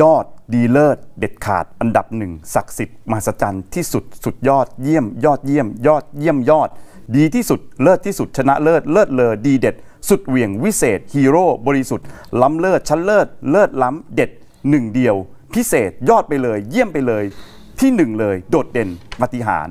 ยอดดีเลิศ เด็ดขาดอันดับหนึ่ง ศักดิ์สิทธิ์มหัศจรรย์ที่สุดสุดยอดเยี่ยม ยอดเยี่ยม ยอดเยี่ยมยอด ดีที่สุดเลิศที่สุดชนะเลิศเลิศเลอดีเด็ด สุดเหวี่ยงวิเศษฮีโร่บริสุทธิ์ล้ำเลิศชั้นเลิศเลิศล้ำเด็ดหนึ่งเดียว พิเศษยอดไปเลย เยี่ยมไปเลย ที่หนึ่งเลย โดดเด่นปฏิหาร